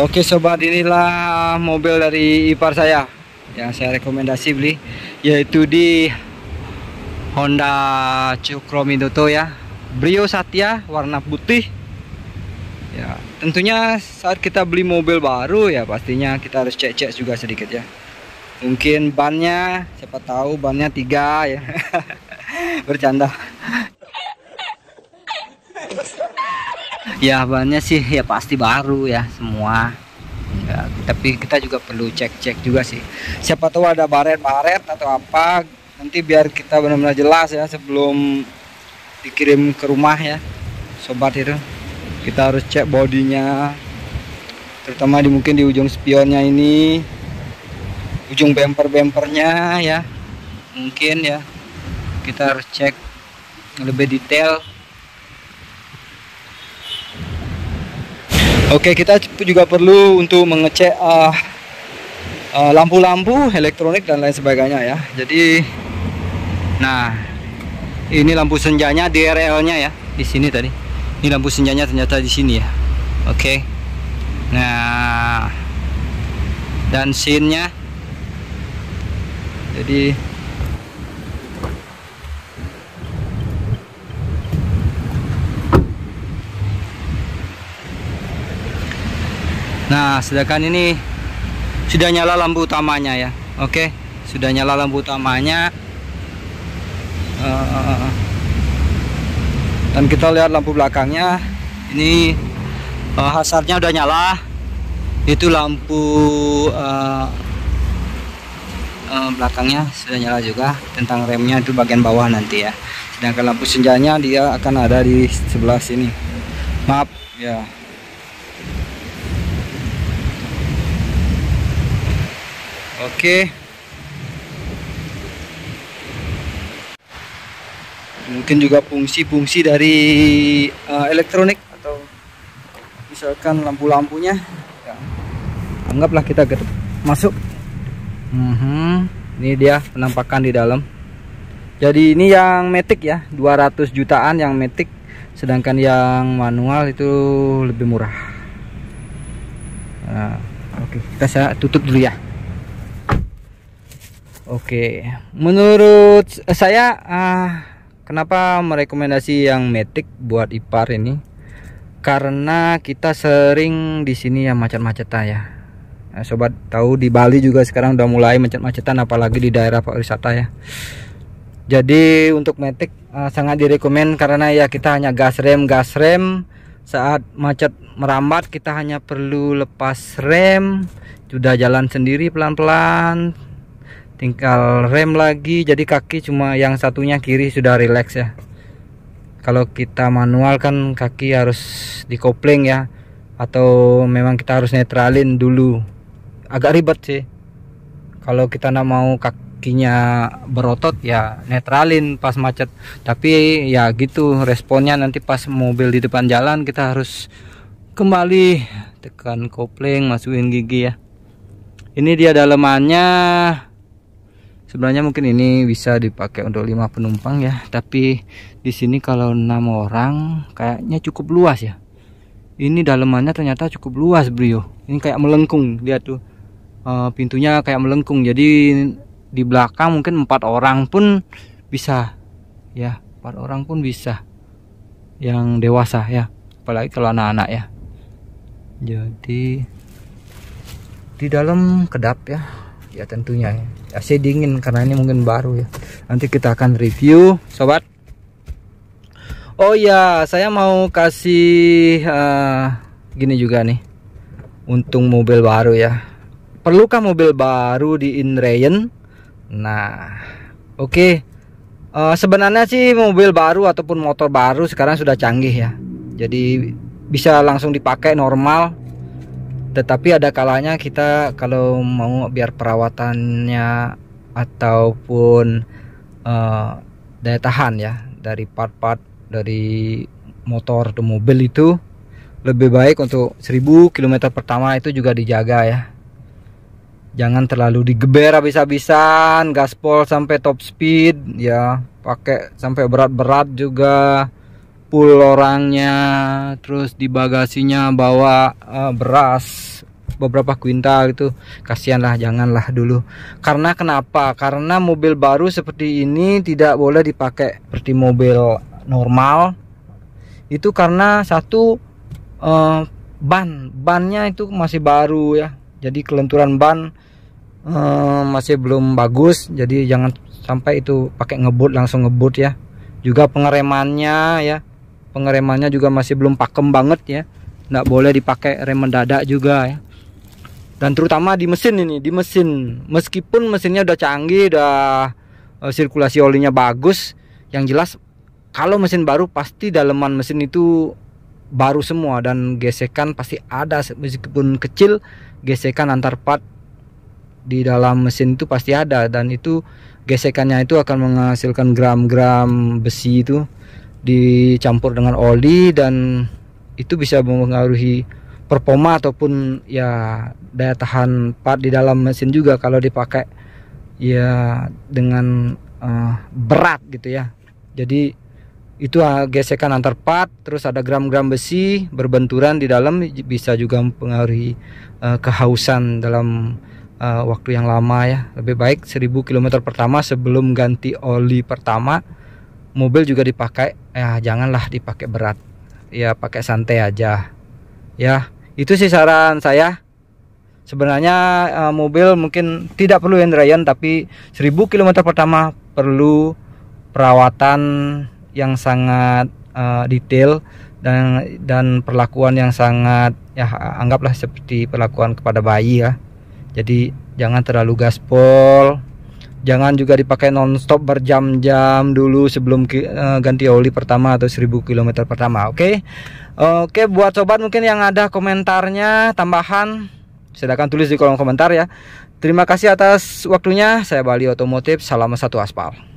Oke sobat inilah mobil dari ipar saya yang saya rekomendasi beli yaitu di Honda Cukromidoto ya Brio Satya warna putih ya tentunya saat kita beli mobil baru ya pastinya kita harus cek-cek juga sedikit ya mungkin bannya siapa tahu bannya tiga ya bercanda ya bahannya sih ya pasti baru ya semua ya, tapi kita juga perlu cek-cek juga sih siapa tahu ada baret-baret atau apa nanti biar kita benar-benar jelas ya sebelum dikirim ke rumah ya sobat itu kita harus cek bodinya terutama di mungkin di ujung spionnya ini ujung bemper-bempernya ya mungkin ya kita harus cek lebih detail Oke, kita juga perlu untuk mengecek ah, ah, lampu-lampu, uh, uh, elektronik dan lain sebagainya ya. Jadi nah, ini lampu senjanya DRL-nya ya di sini tadi. Ini lampu senjanya ternyata di sini ya. Oke. Nah, dan sinnya jadi Nah, sedangkan ini sudah nyala lampu utamanya ya. Oke, sudah nyala lampu utamanya. Eh, dan kita lihat lampu belakangnya. Ini uh, udah nyala. Itu lampu uh, uh, belakangnya sudah nyala juga. Tentang remnya itu bagian bawah nanti ya. Sedangkan lampu senjanya dia akan ada di sebelah sini. Maaf ya. Oke. Mungkin juga fungsi-fungsi dari uh, elektronik atau misalkan lampu-lampunya. Ya. Anggaplah kita masuk. Mm -hmm. Ini dia penampakan di dalam. Jadi ini yang metik ya, 200 jutaan yang metik, sedangkan yang manual itu lebih murah. Nah, oke, okay. kita saya tutup dulu ya. Oke, menurut saya uh, kenapa merekomendasi yang metik buat ipar ini? Karena kita sering di sini ya macet-macetan ya. Eh, sobat tahu di Bali juga sekarang udah mulai macet-macetan apalagi di daerah pariwisata ya. Jadi untuk metik uh, ah, sangat direkomend karena ya kita hanya gas rem gas rem saat macet merambat kita hanya perlu lepas rem sudah jalan sendiri pelan-pelan tinggal rem lagi jadi kaki cuma yang satunya kiri sudah relax ya kalau kita manual kan kaki harus dikopling ya atau memang kita harus netralin dulu agak ribet sih kalau kita nak mau kakinya berotot ya netralin pas macet tapi ya gitu responnya nanti pas mobil di depan jalan kita harus kembali tekan kopling masukin gigi ya ini dia dalemannya sebenarnya mungkin ini bisa dipakai untuk 5 penumpang ya tapi di sini kalau enam orang kayaknya cukup luas ya ini dalemannya ternyata cukup luas brio ini kayak melengkung lihat tuh e, pintunya kayak melengkung jadi di belakang mungkin empat orang pun bisa ya empat orang pun bisa yang dewasa ya apalagi kalau anak-anak ya jadi di dalam kedap ya ya tentunya ya AC dingin karena ini mungkin baru ya nanti kita akan review sobat Oh ya saya mau kasih uh, gini juga nih untung mobil baru ya perlukah mobil baru di Inrayen nah oke okay. uh, eh, sebenarnya sih mobil baru ataupun motor baru sekarang sudah canggih ya jadi bisa langsung dipakai normal tetapi ada kalanya kita kalau mau biar perawatannya ataupun uh, daya tahan ya dari part-part dari motor atau mobil itu lebih baik untuk 1000 km pertama itu juga dijaga ya jangan terlalu digeber habis-habisan gaspol sampai top speed ya pakai sampai berat-berat juga full orangnya terus di bagasinya bawa uh, beras beberapa kuintal itu kasihanlah janganlah dulu karena kenapa karena mobil baru seperti ini tidak boleh dipakai seperti mobil normal itu karena satu uh, ban bannya itu masih baru ya jadi kelenturan ban uh, masih belum bagus jadi jangan sampai itu pakai ngebut langsung ngebut ya juga pengeremannya ya pengeremannya juga masih belum pakem banget ya nggak boleh dipakai rem mendadak juga ya dan terutama di mesin ini di mesin meskipun mesinnya udah canggih udah e, sirkulasi olinya bagus yang jelas kalau mesin baru pasti daleman mesin itu baru semua dan gesekan pasti ada meskipun kecil gesekan antar part di dalam mesin itu pasti ada dan itu gesekannya itu akan menghasilkan gram-gram besi itu dicampur dengan oli dan itu bisa mempengaruhi performa ataupun ya daya tahan part di dalam mesin juga kalau dipakai ya dengan uh, berat gitu ya jadi itu ah, gesekan antar part terus ada gram-gram besi berbenturan di dalam bisa juga mempengaruhi uh, kehausan dalam uh, waktu yang lama ya lebih baik 1000 km pertama sebelum ganti oli pertama mobil juga dipakai ya janganlah dipakai berat ya pakai santai aja ya itu sih saran saya sebenarnya eh, mobil mungkin tidak perlu Hendrayan tapi 1000 km pertama perlu perawatan yang sangat uh, detail dan dan perlakuan yang sangat ya anggaplah seperti perlakuan kepada bayi ya. Jadi jangan terlalu gaspol, Jangan juga dipakai nonstop berjam-jam dulu sebelum eh, ganti oli pertama atau 1000 km pertama. Oke. Okay? Oke, okay, buat sobat mungkin yang ada komentarnya, tambahan silahkan tulis di kolom komentar ya. Terima kasih atas waktunya. Saya Bali Otomotif, salam satu aspal.